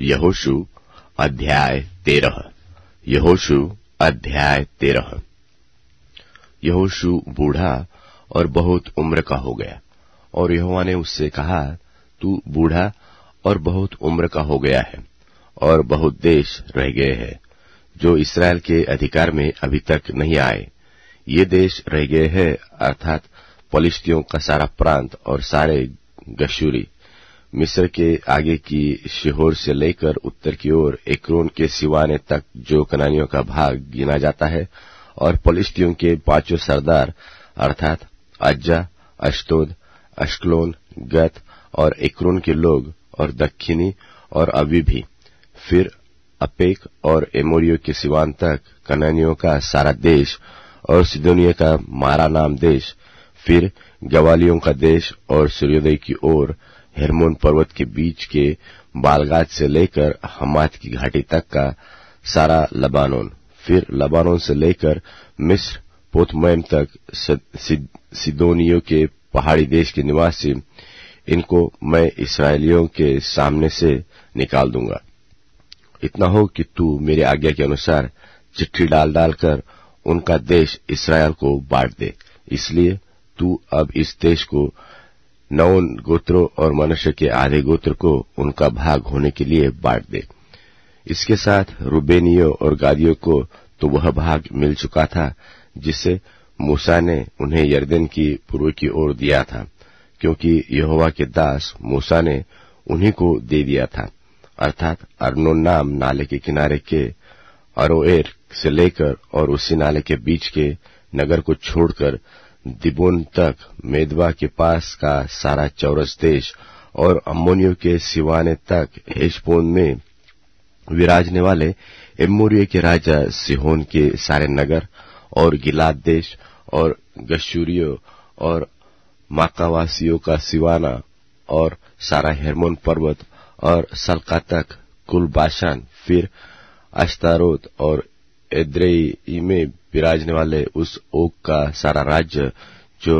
यहोशु अध्याय तेरह यहोशु अध्याय तेरह यहोशु बूढ़ा और बहुत उम्र का हो गया और यहोवा ने उससे कहा तू बूढ़ा और बहुत उम्र का हो गया है और बहुत देश रह गए हैं जो इसराइल के अधिकार में अभी तक नहीं आए ये देश रह गए हैं अर्थात पलिस्तियों का सारा प्रांत और सारे गशूरी मिस्र के आगे की शिहोर से लेकर उत्तर की ओर एक्रोन के सिवाने तक जो कनानियों का भाग गिना जाता है और पलिस्टियों के पांचों सरदार अर्थात अज्जा अश्तोद अश्कलोन गत और एक्रोन के लोग और दक्षिणी और अभी भी फिर अपेक और एमोरियो के सिवान तक कनानियों का सारा देश और सिदोनिया का मारा नाम देश फिर गवालियों का देश और सूर्योदय की ओर हेरमोन पर्वत के बीच के बालगाज से लेकर हमात की घाटी तक का सारा लबानोन फिर लबानोन से लेकर मिस्र पोतमैम तक सिदोनियों के पहाड़ी देश के निवासी इनको मैं इसराइलियों के सामने से निकाल दूंगा इतना हो कि तू मेरे आज्ञा के अनुसार चिट्ठी डाल डालकर उनका देश इसराइल को बांट दे इसलिए तू अब इस देश को नौ गोत्रों और मनुष्य के आधे गोत्र को उनका भाग होने के लिए बांट दे इसके साथ रूबेनियो और गादियों को तो वह भाग मिल चुका था जिससे मूसा ने उन्हें यर्दन की पूर्व की ओर दिया था क्योंकि यहोवा के दास मूसा ने उन्हीं को दे दिया था अर्थात अर्नो नाम नाले के किनारे के अरोएर से लेकर और उसी नाले के बीच के नगर को छोड़कर दिबोन तक मेदवा के पास का सारा चौरस देश और अम्मोनियो के सिवाने तक हेशपोन में विराजने वाले एमोरिया के राजा सिहोन के सारे नगर और गिलाद देश और गशूरियो और माकावासियों का सिवाना और सारा हेरमोन पर्वत और सलका तक कुलबाशान फिर अश्तारोत और एद्रेई में विराजने वाले उस ओक का सारा राज्य जो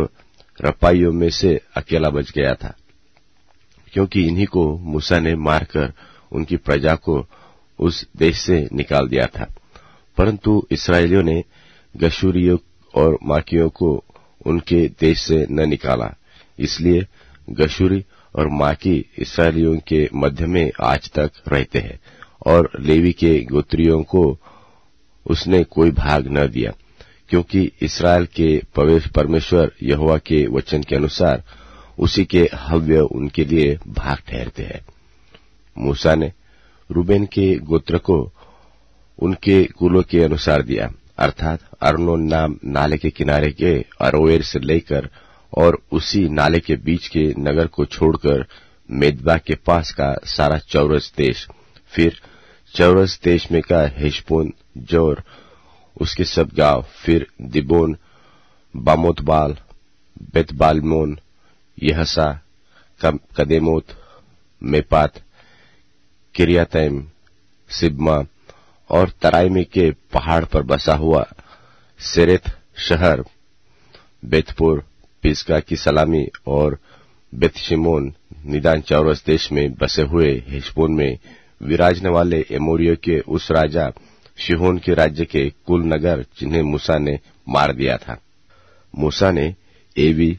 रपाइयों में से अकेला बच गया था क्योंकि इन्हीं को मूसा ने मारकर उनकी प्रजा को उस देश से निकाल दिया था परंतु इसराइलियों ने गशूरियों और माकियों को उनके देश से न निकाला इसलिए गशूरी और माकी इसराइलियों के मध्य में आज तक रहते हैं और लेवी के गोत्रियों को उसने कोई भाग न दिया क्योंकि इसराइल के परमेश्वर यहोवा के वचन के अनुसार उसी के हव्य उनके लिए भाग ठहरते हैं मूसा ने रूबेन के गोत्र को उनके कुलों के अनुसार दिया अर्थात अरनोन नाम नाले के किनारे के अरोवेर से लेकर और उसी नाले के बीच के नगर को छोड़कर मेदबा के पास का सारा चौरस देश फिर चौरस देश में का हेशपोन जोर उसके सब गांव फिर दिबोन बामोतबाल बेतबालमोन यहसा कदेमोत मेपात किरियातम सिबमा और तराइमे के पहाड़ पर बसा हुआ सेरेथ शहर बेतपुर पिस्का की सलामी और बेतशिमोन निदान चौरस देश में बसे हुए हिशपोन में विराजने वाले एमोरियो के उस राजा शिहोन के राज्य के कुल नगर जिन्हें मूसा ने मार दिया था मूसा ने एवी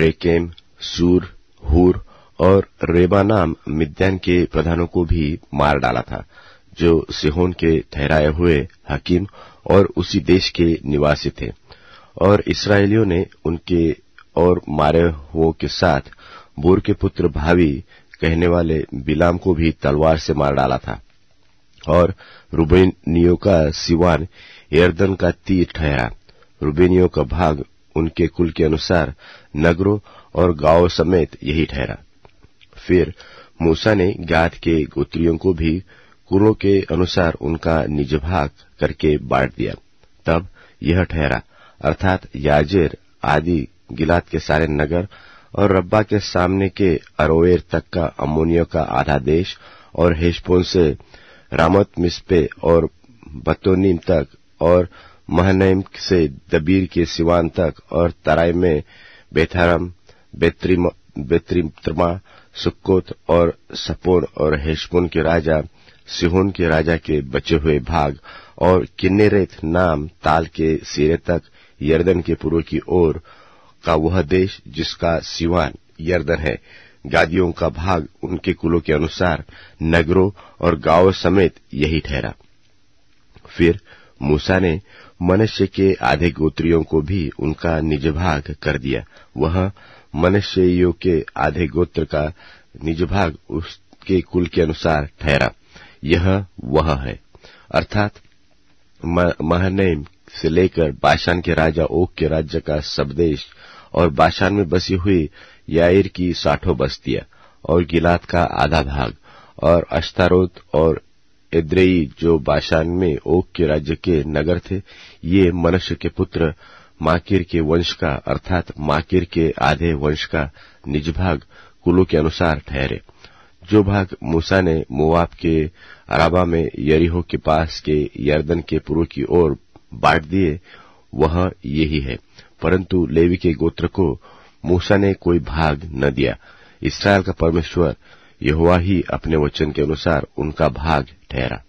रेकेम सूर हूर और रेबा नाम मिद्यान के प्रधानों को भी मार डाला था जो सिहोन के ठहराए हुए हकीम और उसी देश के निवासी थे और इसराइलियों ने उनके और मारे हुओं के साथ बोर के पुत्र भावी कहने वाले बिलाम को भी तलवार से मार डाला था और रुबेनियो का सिवान एर्दन का तीर ठहरा रुबेनियो का भाग उनके कुल के अनुसार नगरों और गांवों समेत यही ठहरा फिर मूसा ने गाद के गोत्रियों को भी कुलों के अनुसार उनका निज भाग करके बांट दिया तब यह ठहरा अर्थात याजेर आदि गिलाद के सारे नगर और रब्बा के सामने के अरोवेर तक का अमोनियो का आधा देश और हेशपोन से रामत मिसपे और बतोनीम तक और महनैम से दबीर के सिवान तक और तराई में बेथरम बेत्रिमा सुक्कोत और सपोन और हेशपोन के राजा सिहोन के राजा के बचे हुए भाग और किन्नेरेत नाम ताल के सिरे तक यर्दन के पूर्व की ओर का वह देश जिसका सिवान यर्दन है गादियों का भाग उनके कुलों के अनुसार नगरों और गांवों समेत यही ठहरा फिर मूसा ने मनुष्य के आधे गोत्रियों को भी उनका निज भाग कर दिया वह मनुष्यों के आधे गोत्र का निज भाग उसके कुल के अनुसार ठहरा यह वह है अर्थात महनेम से लेकर बाशान के राजा ओक के राज्य का सब देश और बाशान में बसी हुई याइर की साठों बस्तियां और गिलात का आधा भाग और अश्तारोत और एद्रेई जो बाशान में ओक के राज्य के नगर थे ये मनुष्य के पुत्र माकिर के वंश का अर्थात माकिर के आधे वंश का निज भाग कुलों के अनुसार ठहरे जो भाग मूसा ने मोआब के अराबा में यरीहो के पास के यर्दन के पूर्व की ओर बांट दिए वह यही है परंतु लेवी के गोत्र को मूसा ने कोई भाग न दिया इसराइल का परमेश्वर यहोवा ही अपने वचन के अनुसार उनका भाग ठहरा